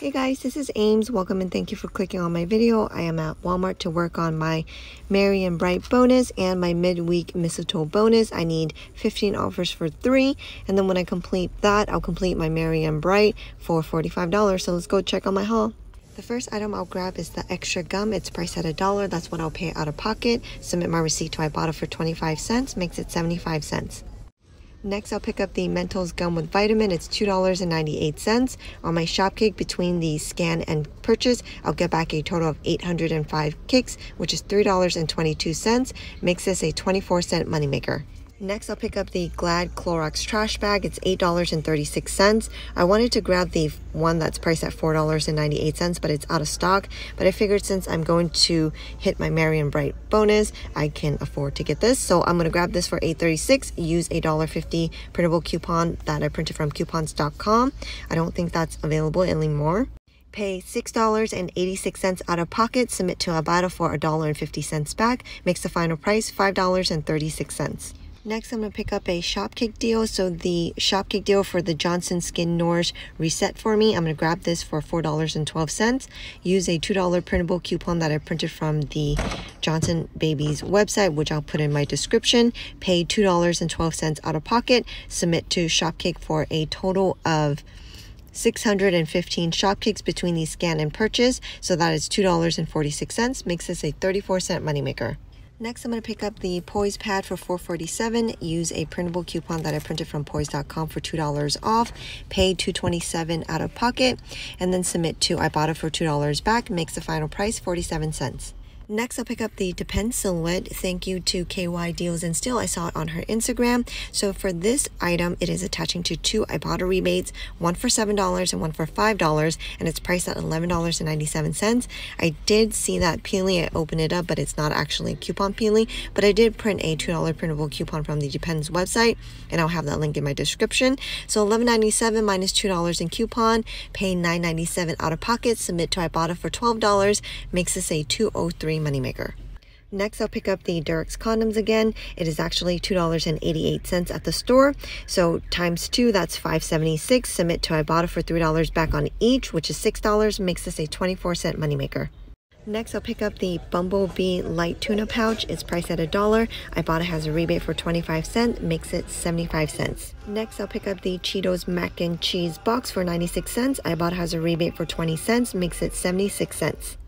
Hey guys, this is Ames. Welcome and thank you for clicking on my video. I am at Walmart to work on my Merry and Bright bonus and my midweek mistletoe bonus. I need 15 offers for three. And then when I complete that, I'll complete my Merry and Bright for $45. So let's go check on my haul. The first item I'll grab is the extra gum. It's priced at a dollar. That's what I'll pay out of pocket. Submit my receipt to it for 25 cents. Makes it 75 cents. Next, I'll pick up the Mentos gum with vitamin. It's $2.98. On my shop cake, between the scan and purchase, I'll get back a total of 805 cakes, which is $3.22. Makes this a 24 cent moneymaker. Next, I'll pick up the Glad Clorox trash bag. It's $8.36. I wanted to grab the one that's priced at $4.98, but it's out of stock. But I figured since I'm going to hit my Marion Bright bonus, I can afford to get this. So I'm going to grab this for $8.36, use a $1.50 50 printable coupon that I printed from coupons.com. I don't think that's available anymore pay $6.86 out of pocket, submit to battle for $1.50 back, makes the final price $5.36. Next, I'm going to pick up a Shopkick deal. So the Shopkick deal for the Johnson Skin Nourish Reset for me. I'm going to grab this for $4.12. Use a $2 printable coupon that I printed from the Johnson Babies website, which I'll put in my description. Pay $2.12 out of pocket. Submit to Shopkick for a total of 615 shop kicks between the scan and purchase, so that is $2.46, makes this a 34 cent moneymaker. Next, I'm going to pick up the Poise pad for $4.47. Use a printable coupon that I printed from poise.com for $2 off. Pay $2.27 out of pocket and then submit to I bought it for $2 back. Makes the final price 47 cents. Next, I'll pick up the Depend silhouette. Thank you to KY Deals and still, I saw it on her Instagram. So for this item, it is attaching to two Ibotta rebates, one for $7 and one for $5, and it's priced at $11.97. I did see that peeling. I opened it up, but it's not actually a coupon peeling, but I did print a $2 printable coupon from the Depends website, and I'll have that link in my description. So $11.97 minus $2 in coupon, pay $9.97 out of pocket, submit to Ibotta for $12, makes this a 203 moneymaker. Next, I'll pick up the Durex condoms again. It is actually $2.88 at the store. So times two, that's $5.76. Submit to Ibotta for $3 back on each, which is $6, makes this a 24 cent moneymaker. Next, I'll pick up the Bumblebee Light Tuna Pouch. It's priced at a dollar. I bought it has a rebate for 25 cents, makes it 75 cents. Next, I'll pick up the Cheetos Mac and Cheese Box for 96 cents. I bought has a rebate for 20 cents, makes it 76 cents.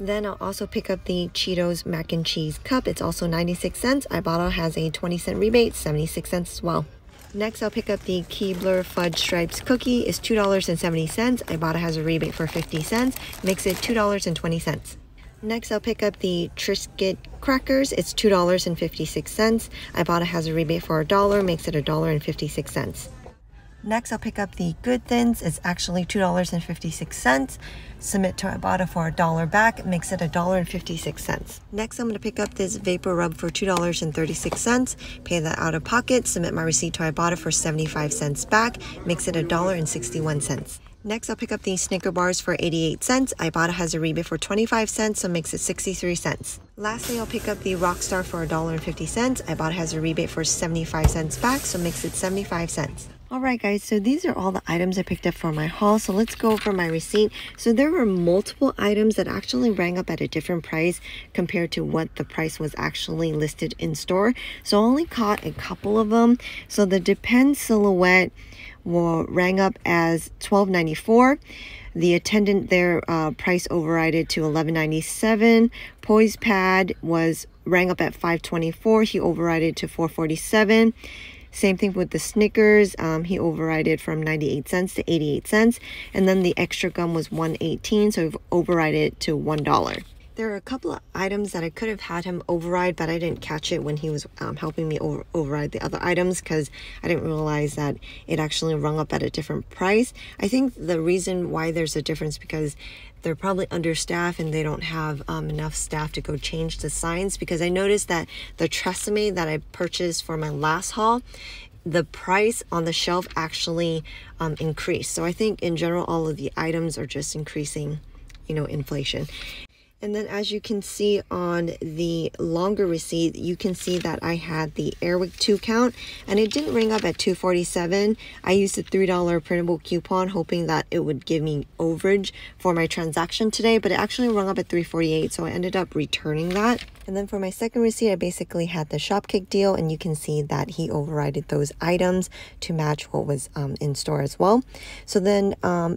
Then I'll also pick up the Cheetos mac and cheese cup. It's also 96 cents. Ibotta has a 20 cent rebate, 76 cents as well. Next, I'll pick up the Keebler Fudge Stripes cookie. It's $2.70. Ibotta has a rebate for 50 cents, makes it $2.20. Next, I'll pick up the Triscuit crackers. It's $2.56. Ibotta has a rebate for a dollar, makes it $1.56. Next, I'll pick up the Good Thins. It's actually $2.56. Submit to Ibotta for a dollar back. It makes it $1.56. Next, I'm going to pick up this Vapor Rub for $2.36. Pay that out of pocket. Submit my receipt to Ibotta for 75 cents back. It makes it $1.61. Next, I'll pick up these Snicker bars for 88 cents. Ibotta has a rebate for 25 cents, so makes it 63 cents. Lastly, I'll pick up the Rockstar for $1.50. Ibotta has a rebate for 75 cents back, so makes it 75 cents. Alright guys, so these are all the items I picked up for my haul. So let's go over my receipt. So there were multiple items that actually rang up at a different price compared to what the price was actually listed in store. So I only caught a couple of them. So the Depend silhouette will rang up as twelve ninety four. The attendant there uh, price overrided to eleven ninety seven. Poise pad was rang up at five twenty four. He overrided to four forty seven. Same thing with the Snickers. Um, he overrided from 98 cents to 88 cents. And then the extra gum was 118 so we've overrided it to $1. There are a couple of items that I could have had him override, but I didn't catch it when he was um, helping me over override the other items because I didn't realize that it actually rung up at a different price. I think the reason why there's a difference because they're probably understaffed and they don't have um, enough staff to go change the signs because I noticed that the Tresemme that I purchased for my last haul the price on the shelf actually um, increased. So I think in general, all of the items are just increasing, you know, inflation. And then as you can see on the longer receipt, you can see that I had the Airwick 2 count and it didn't ring up at 247. I used a $3 printable coupon hoping that it would give me overage for my transaction today, but it actually rung up at 348. So I ended up returning that. And then for my second receipt, I basically had the Shopkick deal and you can see that he overrided those items to match what was um, in store as well. So then um,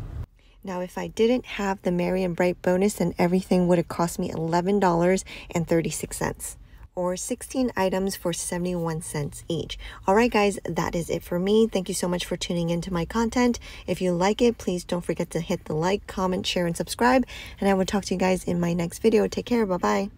Now, if I didn't have the and Bright bonus, then everything would have cost me $11.36 or 16 items for 71 cents each. All right, guys, that is it for me. Thank you so much for tuning into my content. If you like it, please don't forget to hit the like, comment, share, and subscribe. And I will talk to you guys in my next video. Take care. Bye-bye.